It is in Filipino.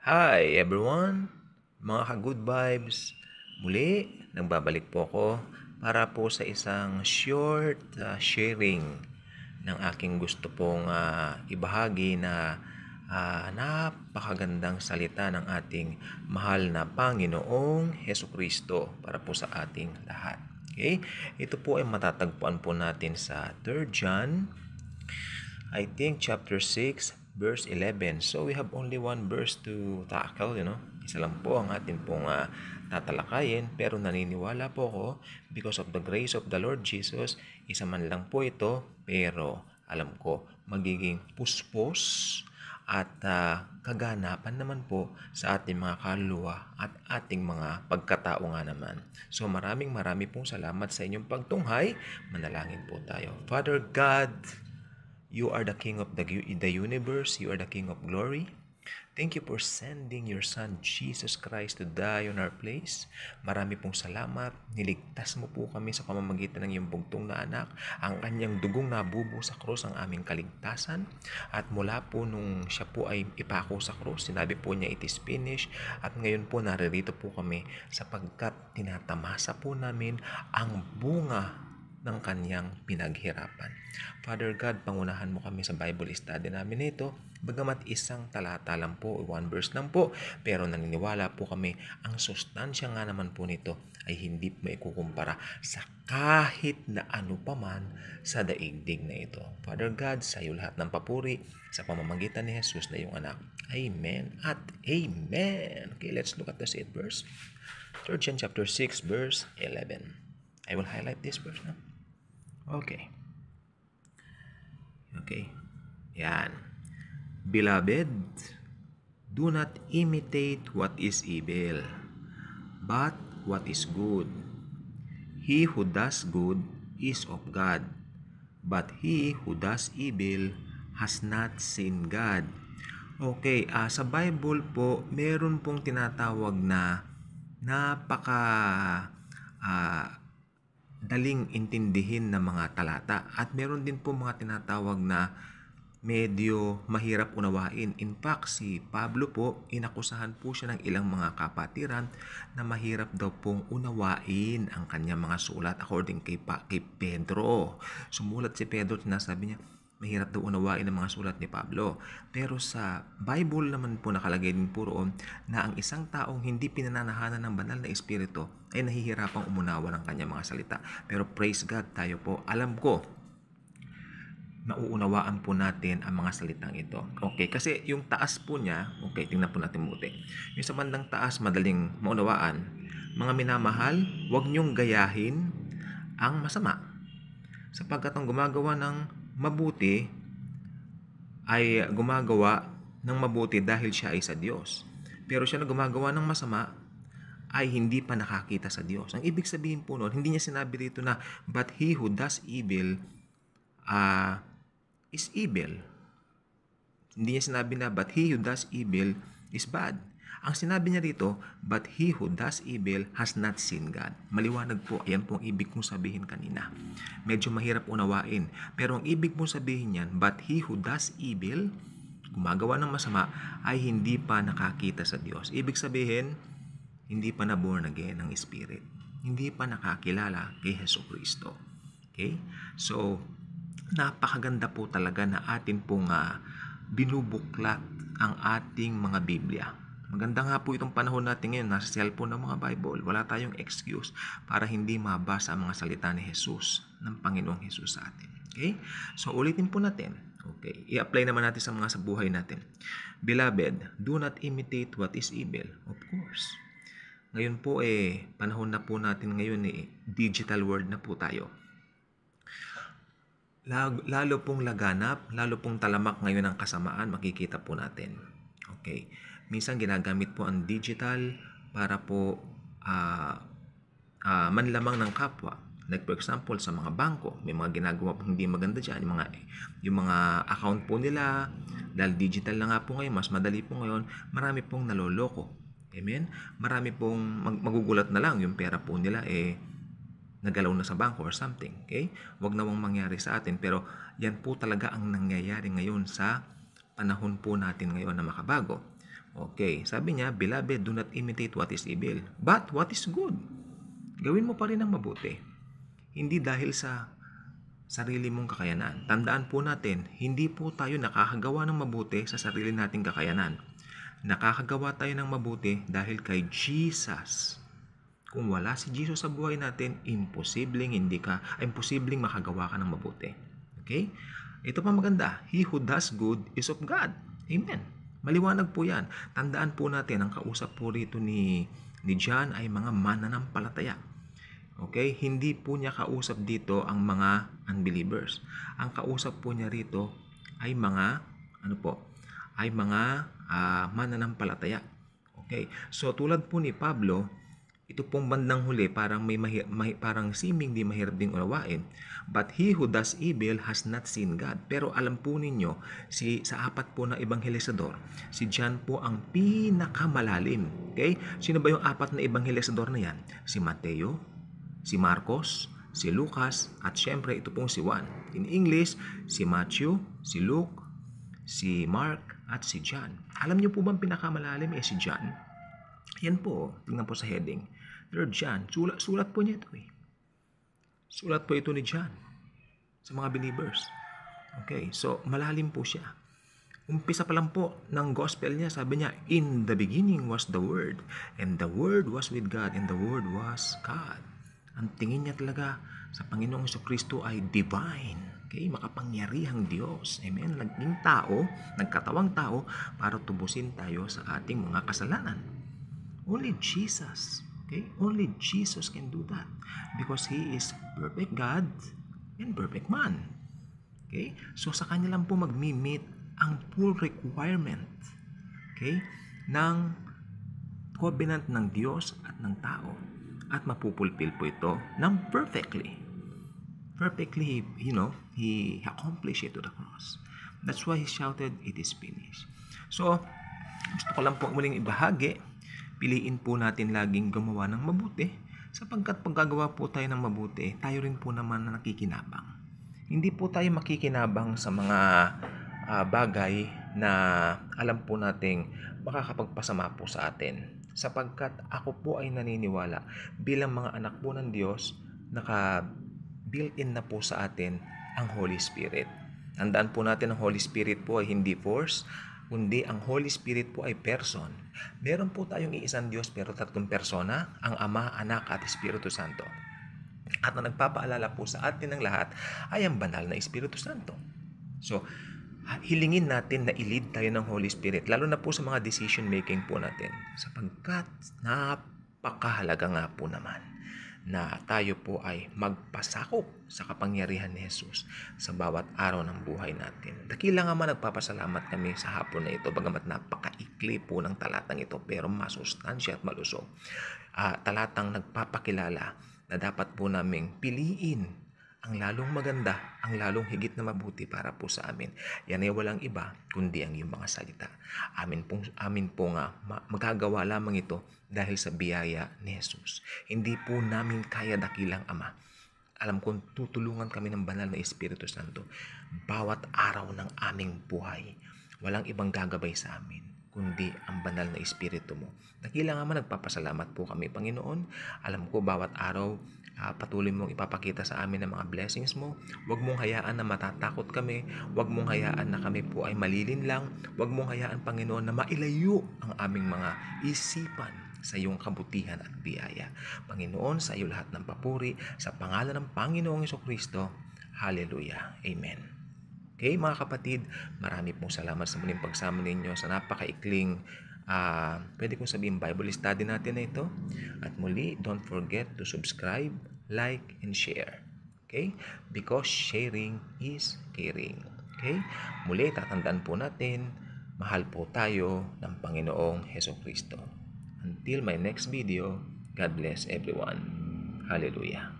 Hi everyone! Mga ka-good vibes, muli nagbabalik po ako para po sa isang short uh, sharing ng aking gusto pong uh, ibahagi na uh, napakagandang salita ng ating mahal na Panginoong Heso Kristo para po sa ating lahat. Okay? Ito po ay matatagpuan po natin sa 3 John I think chapter 6 verse 11. So we have only one verse to tackle, you know. Isa lang po ang atin pong uh, tatalakayin pero naniniwala po ako because of the grace of the Lord Jesus, isa man lang po ito pero alam ko magiging puspos at uh, kaganapan naman po sa ating mga kaluluwa at ating mga pagkatao nga naman. So maraming marami pong salamat sa inyong pagtunghay. Manalangin po tayo. Father God, You are the King of the, the universe. You are the King of glory. Thank you for sending your Son Jesus Christ to die on our place. Marami pong salamat. Niligtas mo po kami sa pamamagitan ng iyong bugtong na anak. Ang kanyang dugong nabubo sa krus ang aming kaligtasan. At mula po nung siya po ay ipako sa krus, sinabi po niya it is finished. At ngayon po naririto po kami sapagkat tinatamasa po namin ang bunga ng kanyang pinaghirapan. Father God, pangunahan mo kami sa Bible study namin nito. Bagamat isang talata lang po, one verse lang po, pero naniniwala po kami ang sustansya nga naman po nito ay hindi maikukumpara sa kahit na ano pa man sa daigdig na ito. Father God, sa iyo lahat ng papuri sa pamamagitan ni Jesus na iyong anak. Amen at Amen. Okay, let's look at the 8 verse. 3 John chapter 6 verse 11. I will highlight this verse now. Okay. Okay. Yan. Beloved, do not imitate what is evil, but what is good. He who does good is of God, but he who does evil has not seen God. Okay, uh, sa Bible po, meron pong tinatawag na napaka uh, daling intindihin ng mga talata at meron din po mga tinatawag na medyo mahirap unawain. In fact, si Pablo po, inakusahan po siya ng ilang mga kapatiran na mahirap daw pong unawain ang kanyang mga sulat according kay, pa, kay Pedro. Sumulat si Pedro at sinasabi niya, mahirap daw unawain ang mga sulat ni Pablo. Pero sa Bible naman po nakalagay din puro na ang isang taong hindi pinananahanan ng banal na espiritu ay nahihirapang umunawa ng kanyang mga salita. Pero praise God, tayo po, alam ko, nauunawaan po natin ang mga salitang ito. Okay, kasi yung taas po niya, okay, tingnan po natin muti. Yung sa bandang taas, madaling maunawaan. Mga minamahal, huwag niyong gayahin ang masama sapagkat ang gumagawa ng mabuti ay gumagawa ng mabuti dahil siya ay sa Diyos. Pero siya na gumagawa ng masama ay hindi pa nakakita sa Diyos. Ang ibig sabihin po noon, hindi niya sinabi dito na, but he who does evil uh, is evil. Hindi niya sinabi na, but he who does evil is bad. Ang sinabi niya dito, but he who does evil has not seen God. Maliwanag po, ayan po ang ibig kong sabihin kanina. Medyo mahirap unawain, pero ang ibig mong sabihin niyan, but he who does evil, gumagawa ng masama, ay hindi pa nakakita sa Diyos. Ibig sabihin, hindi pa na born again ang Spirit. Hindi pa nakakilala kay Heso Kristo. Okay? So, napakaganda po talaga na atin pong uh, binubuklat ang ating mga Biblia. Maganda nga po itong panahon natin ngayon. Nasa cellphone ng mga Bible. Wala tayong excuse para hindi mabasa ang mga salita ni Jesus, ng Panginoong Jesus sa atin. Okay? So, ulitin po natin. Okay. I-apply naman natin sa mga sa buhay natin. Beloved, do not imitate what is evil. Of course. Ngayon po eh, panahon na po natin ngayon eh, digital world na po tayo. Lalo pong laganap, lalo pong talamak ngayon ang kasamaan, makikita po natin. Okay. Minsan ginagamit po ang digital para po uh, uh, manlamang ng kapwa. Like for example, sa mga bangko, may mga ginagawa po hindi maganda dyan. Yung mga, yung mga account po nila, dahil digital na nga po ngayon, mas madali po ngayon, marami pong naloloko. Amen? Marami pong mag- magugulat na lang yung pera po nila eh nagalaw na sa bangko or something. Okay? Huwag na nawang mangyari sa atin. Pero yan po talaga ang nangyayari ngayon sa panahon po natin ngayon na makabago. Okay, sabi niya, Beloved, do not imitate what is evil, but what is good. Gawin mo pa rin ang mabuti. Hindi dahil sa sarili mong kakayanan. Tandaan po natin, hindi po tayo nakakagawa ng mabuti sa sarili nating kakayanan. Nakakagawa tayo ng mabuti dahil kay Jesus. Kung wala si Jesus sa buhay natin, imposibleng hindi ka, imposibleng makagawa ka ng mabuti. Okay? Ito pa maganda. He who does good is of God. Amen. Maliwanag po yan. Tandaan po natin, ang kausap po rito ni, ni John ay mga mananampalataya. Okay? Hindi po niya kausap dito ang mga unbelievers. Ang kausap po niya rito ay mga, ano po, ay mga uh, mananampalataya. Okay? So tulad po ni Pablo, ito pong bandang huli parang may mahi- mahi- parang siming di mahirap ding unawain. But he who does evil has not seen God. Pero alam po ninyo, si, sa apat po na ebanghelisador, si John po ang pinakamalalim. Okay? Sino ba yung apat na ebanghelisador na yan? Si Mateo, si Marcos, si Lucas, at syempre ito pong si Juan. In English, si Matthew, si Luke, si Mark, at si John. Alam niyo po bang pinakamalalim eh si John? Yan po, tingnan po sa heading. Third John, sulat, sulat po niya ito eh. Sulat po ito ni John sa mga believers. Okay, so malalim po siya. Umpisa pa lang po ng gospel niya, sabi niya, In the beginning was the Word, and the Word was with God, and the Word was God. Ang tingin niya talaga sa Panginoong Kristo ay divine. Okay, makapangyarihang Diyos. Amen. Naging tao, nagkatawang tao para tubusin tayo sa ating mga kasalanan. Only Jesus. Okay? Only Jesus can do that because He is perfect God and perfect man. Okay? So sa kanya lang po magmi-meet ang full requirement okay, ng covenant ng Diyos at ng tao. At mapupulpil po ito ng perfectly. Perfectly, you know, He accomplished it to the cross. That's why He shouted, It is finished. So, gusto ko lang po muling ibahagi piliin po natin laging gumawa ng mabuti sapagkat pagkagawa po tayo ng mabuti, tayo rin po naman na nakikinabang. Hindi po tayo makikinabang sa mga uh, bagay na alam po nating makakapagpasama po sa atin. Sapagkat ako po ay naniniwala bilang mga anak po ng Diyos, naka built-in na po sa atin ang Holy Spirit. Tandaan po natin ang Holy Spirit po ay hindi force, kundi ang Holy Spirit po ay person. Meron po tayong iisang Diyos pero tatlong persona, ang Ama, Anak at Espiritu Santo. At ang nagpapaalala po sa atin ng lahat ay ang banal na Espiritu Santo. So, hilingin natin na ilid tayo ng Holy Spirit, lalo na po sa mga decision making po natin, sapagkat napakahalaga nga po naman na tayo po ay magpasakop sa kapangyarihan ni Jesus sa bawat araw ng buhay natin. Dakila nga man nagpapasalamat kami sa hapon na ito bagamat napakaikli po ng talatang ito pero masustansya at malusog. Uh, talatang nagpapakilala na dapat po naming piliin ang lalong maganda, ang lalong higit na mabuti para po sa amin. Yan ay walang iba kundi ang iyong mga salita. Amin pong, amin po nga, magagawa lamang ito dahil sa biyaya ni Jesus. Hindi po namin kaya dakilang Ama. Alam kong tutulungan kami ng banal na Espiritu Santo bawat araw ng aming buhay. Walang ibang gagabay sa amin kundi ang banal na Espiritu mo. Dakila nga man, nagpapasalamat po kami, Panginoon. Alam ko, bawat araw, uh, patuloy mong ipapakita sa amin ang mga blessings mo. Huwag mong hayaan na matatakot kami. Huwag mong hayaan na kami po ay malilin lang. Huwag mong hayaan, Panginoon, na mailayo ang aming mga isipan sa iyong kabutihan at biyaya. Panginoon, sa iyo lahat ng papuri, sa pangalan ng Panginoong Kristo. Hallelujah. Amen. Okay, mga kapatid, marami pong salamat sa muling pagsama ninyo sa napakaikling uh, pwede kong sabihin Bible study natin na ito. At muli, don't forget to subscribe, like, and share. Okay? Because sharing is caring. Okay? Muli, tatandaan po natin, mahal po tayo ng Panginoong Heso Kristo. Until my next video, God bless everyone. Hallelujah.